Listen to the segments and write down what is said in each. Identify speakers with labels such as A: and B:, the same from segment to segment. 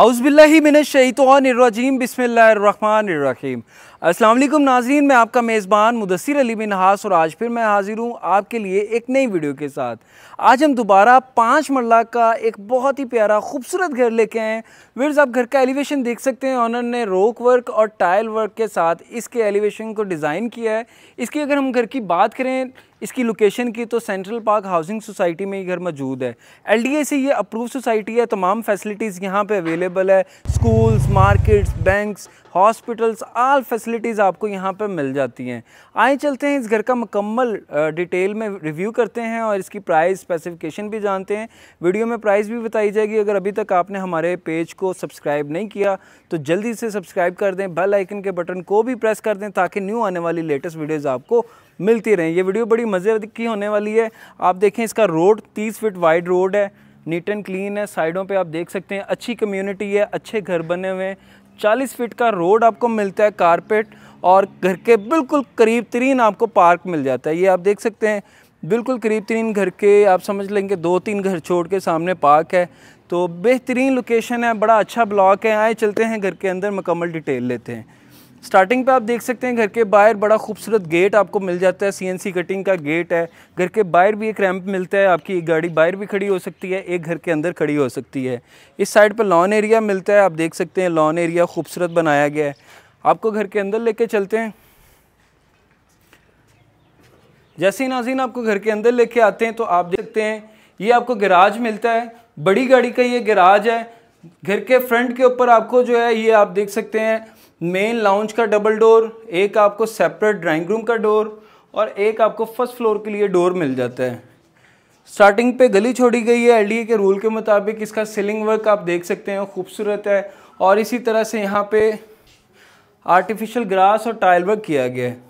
A: आउज़बिल्लिमिनशैतवानरजीम बिसमीम अल्लाम नाजरीन मैं आपका मेज़बान मुदसर अली बिन हास और आज फिर मैं हाज़िर हूँ आपके लिए एक नई वीडियो के साथ आज हम दोबारा पाँच मरला का एक बहुत ही प्यारा खूबसूरत घर लेके आए हैं वर्ज आप घर का एलिवेशन देख सकते हैं ऑनर ने रोक वर्क और टाइल वर्क के साथ इसके एलिवेशन को डिज़ाइन किया है इसकी अगर हम घर की बात करें इसकी लोकेशन की तो सेंट्रल पार्क हाउसिंग सोसाइटी में ये घर मौजूद है एल से ये अप्रूव सोसाइटी है तमाम फैसिलिटीज़ यहाँ पर अवेलेबल है schools markets banks hospitals all facilities आपको यहाँ पर मिल जाती हैं आए चलते हैं इस घर का मुकम्मल डिटेल में रिव्यू करते हैं और इसकी प्राइस स्पेसिफिकेशन भी जानते हैं वीडियो में प्राइस भी बताई जाएगी अगर अभी तक आपने हमारे पेज को सब्सक्राइब नहीं किया तो जल्दी से सब्सक्राइब कर दें बेल आइकन के बटन को भी प्रेस कर दें ताकि न्यू आने वाली लेटेस्ट वीडियोज़ आपको मिलती रहें ये वीडियो बड़ी मज़े की होने वाली है आप देखें इसका रोड तीस फिट वाइड रोड है नीट एंड क्लीन है साइडों पे आप देख सकते हैं अच्छी कम्युनिटी है अच्छे घर बने हुए हैं चालीस फिट का रोड आपको मिलता है कारपेट और घर के बिल्कुल करीब तरीन आपको पार्क मिल जाता है ये आप देख सकते हैं बिल्कुल करीब तरीन घर के आप समझ लेंगे दो तीन घर छोड़ के सामने पार्क है तो बेहतरीन लोकेशन है बड़ा अच्छा ब्लॉक है आए चलते हैं घर के अंदर मुकम्मल डिटेल लेते हैं स्टार्टिंग पे आप देख सकते हैं घर के बाहर बड़ा खूबसूरत गेट आपको मिल जाता है सीएनसी कटिंग का गेट है घर के बाहर भी एक रैंप मिलता है आपकी गाड़ी बाहर भी खड़ी हो सकती है एक घर के अंदर खड़ी हो सकती है इस साइड पर लॉन एरिया मिलता है आप देख सकते हैं लॉन एरिया खूबसूरत बनाया गया है आपको घर के अंदर लेके चलते हैं जैसे नाजीन आपको घर के अंदर लेके आते हैं तो आप देख सकते हैं ये आपको गैराज मिलता है बड़ी गाड़ी का ये गैराज है घर के फ्रंट के ऊपर आपको जो है ये आप देख सकते हैं मेन लाउंज का डबल डोर एक आपको सेपरेट ड्राइंग रूम का डोर और एक आपको फर्स्ट फ्लोर के लिए डोर मिल जाता है स्टार्टिंग पे गली छोड़ी गई है एलडीए के रूल के मुताबिक इसका सीलिंग वर्क आप देख सकते हैं खूबसूरत है और इसी तरह से यहाँ पे आर्टिफिशियल ग्रास और टाइल वर्क किया गया है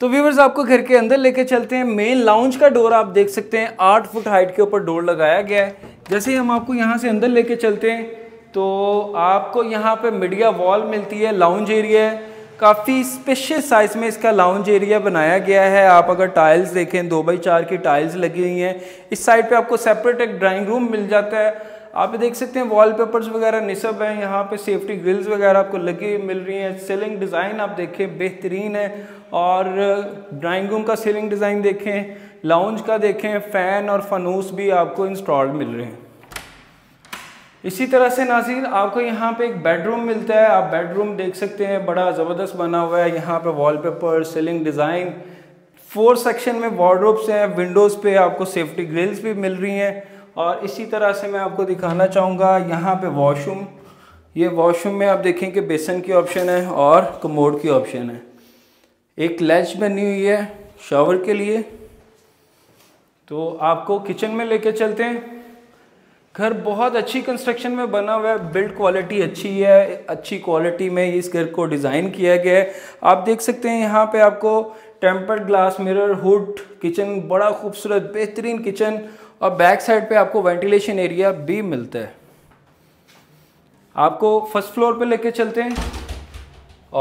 A: तो व्यूवर्स आपको घर के अंदर लेके चलते हैं मेन लाउंज का डोर आप देख सकते हैं आठ फुट हाइट के ऊपर डोर लगाया गया है जैसे हम आपको यहाँ से अंदर लेके चलते हैं तो आपको यहाँ पे मीडिया वॉल मिलती है लाउंज एरिया है काफ़ी स्पेशियस साइज में इसका लाउंज एरिया बनाया गया है आप अगर टाइल्स देखें दो बाई चार की टाइल्स लगी हुई हैं इस साइड पे आपको सेपरेट एक ड्राइंग रूम मिल जाता है आप देख सकते हैं वॉलपेपर्स वगैरह निसब हैं यहाँ पे सेफ्टी ग्रिल्स वगैरह आपको लगी मिल रही हैं सीलिंग डिज़ाइन आप देखें बेहतरीन है और ड्राइंग रूम का सीलिंग डिज़ाइन देखें लाउंज का देखें फ़ैन और फनूस भी आपको इंस्टॉल्ड मिल रहे हैं इसी तरह से नाजिर आपको यहाँ पे एक बेडरूम मिलता है आप बेडरूम देख सकते हैं बड़ा ज़बरदस्त बना हुआ है यहाँ पे wallpaper ceiling design four section में वार्ड्रोब्स हैं विंडोज़ पे आपको सेफ्टी ग्रिल्स भी मिल रही हैं और इसी तरह से मैं आपको दिखाना चाहूँगा यहाँ पे वॉशरूम ये वॉशरूम में आप देखें कि बेसन की ऑप्शन है और कमोड की ऑप्शन है एक लैच बनी हुई है शावर के लिए तो आपको किचन में ले चलते हैं घर बहुत अच्छी कंस्ट्रक्शन में बना हुआ है बिल्ड क्वालिटी अच्छी है अच्छी क्वालिटी में इस घर को डिज़ाइन किया गया है आप देख सकते हैं यहाँ पे आपको tempered glass mirror hood kitchen बड़ा खूबसूरत बेहतरीन किचन और बैक साइड पे आपको वेंटिलेशन एरिया भी मिलता है आपको फर्स्ट फ्लोर पे लेके चलते हैं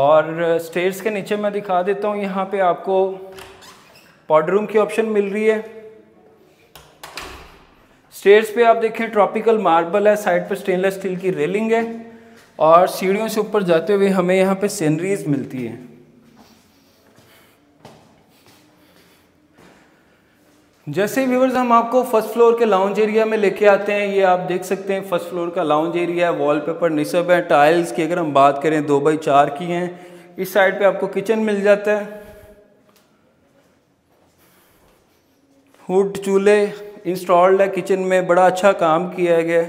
A: और स्टेयर्स के नीचे मैं दिखा देता हूँ यहाँ पे आपको पॉडरूम की ऑप्शन मिल रही है स्टेयर्स पे आप देखें ट्रॉपिकल मार्बल है साइड पे स्टेनलेस स्टील की रेलिंग है और सीढ़ियों से ऊपर जाते हुए हमें यहाँ पे सीनरीज मिलती है जैसे व्यूवर्स हम आपको फर्स्ट फ्लोर के लाउंज एरिया में लेके आते हैं ये आप देख सकते हैं फर्स्ट फ्लोर का लाउंज एरिया है वॉलपेपर निसब है टाइल्स की अगर हम बात करें दो बाई चार की हैं इस साइड पे आपको किचन मिल जाता है हुड चूल्हे इंस्टॉल्ड है किचन में बड़ा अच्छा काम किया गया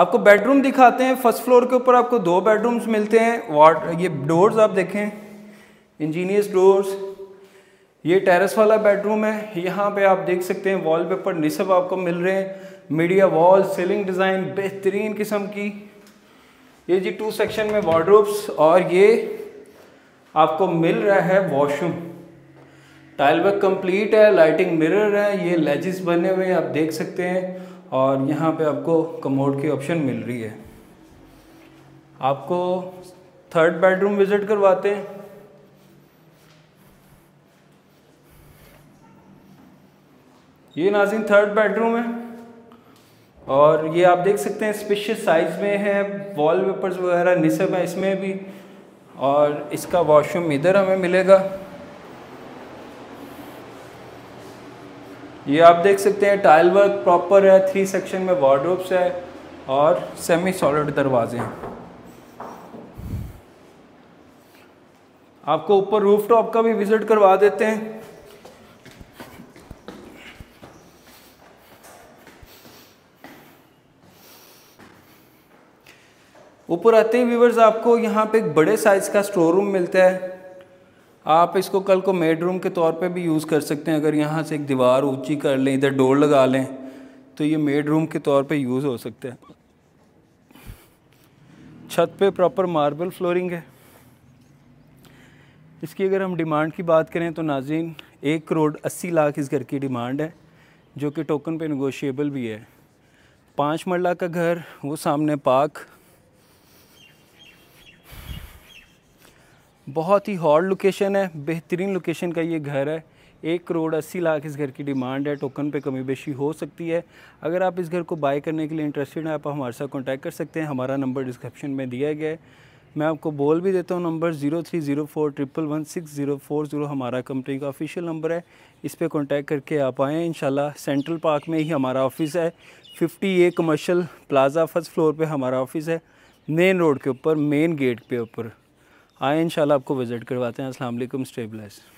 A: आपको बेडरूम दिखाते हैं फर्स्ट फ्लोर के ऊपर आपको दो बेडरूम्स मिलते हैं वाट ये डोर्स आप देखें इंजीनियस डोर्स ये टेरेस वाला बेडरूम है यहाँ पे आप देख सकते हैं वॉल पेपर निसब आपको मिल रहे हैं मीडिया वॉल सीलिंग डिज़ाइन बेहतरीन किस्म की ये जी टू सेक्शन में वार्ड्रोब्स और ये आपको मिल रहा है वॉशरूम टाइल वर्क कंप्लीट है लाइटिंग मिरर है ये लेजिस बने हुए हैं आप देख सकते हैं और यहाँ पे आपको कमोड की ऑप्शन मिल रही है आपको थर्ड बेडरूम विज़िट करवाते हैं ये नाजिन थर्ड बेडरूम है और ये आप देख सकते हैं स्पेशियस साइज़ में है वॉल पेपर्स वगैरह निसब है इसमें भी और इसका वॉशरूम इधर हमें मिलेगा ये आप देख सकते हैं टाइल वर्क प्रॉपर है थ्री सेक्शन में वार्डरोब्स है और सेमी सॉलिड दरवाजे हैं आपको ऊपर रूफ टॉप का भी विजिट करवा देते हैं ऊपर आते ही व्यूवर्स आपको यहाँ पे एक बड़े साइज का स्टोर रूम मिलता है आप इसको कल को मेड रूम के तौर पे भी यूज़ कर सकते हैं अगर यहाँ से एक दीवार ऊंची कर लें इधर डोर लगा लें तो ये मेड रूम के तौर पे यूज़ हो सकता है छत पे प्रॉपर मार्बल फ्लोरिंग है इसकी अगर हम डिमांड की बात करें तो नाजीन एक करोड़ अस्सी लाख इस घर की डिमांड है जो कि टोकन पर नगोशियबल भी है पाँच मरला का घर वो सामने पाक बहुत ही हॉट लोकेशन है बेहतरीन लोकेशन का ये घर है एक करोड़ अस्सी लाख इस घर की डिमांड है टोकन पे कमी बेशी हो सकती है अगर आप इस घर को बाय करने के लिए इंटरेस्टेड हैं आप हमारे साथ कॉन्टैक्ट कर सकते हैं हमारा नंबर डिस्क्रिप्शन में दिया गया है मैं आपको बोल भी देता हूँ number zero three zero four triple one six zero four zero हमारा कंपनी का ऑफिशियल नंबर है इस पर कॉन्टैक्ट करके आप आएँ इन सेंट्रल पार्क में ही हमारा ऑफिस है fifty A commercial plaza first floor पर हमारा ऑफिस है मेन रोड के ऊपर मेन गेट के ऊपर आए इन आपको विज़िट करवाते हैं अस्सलाम वालेकुम स्टे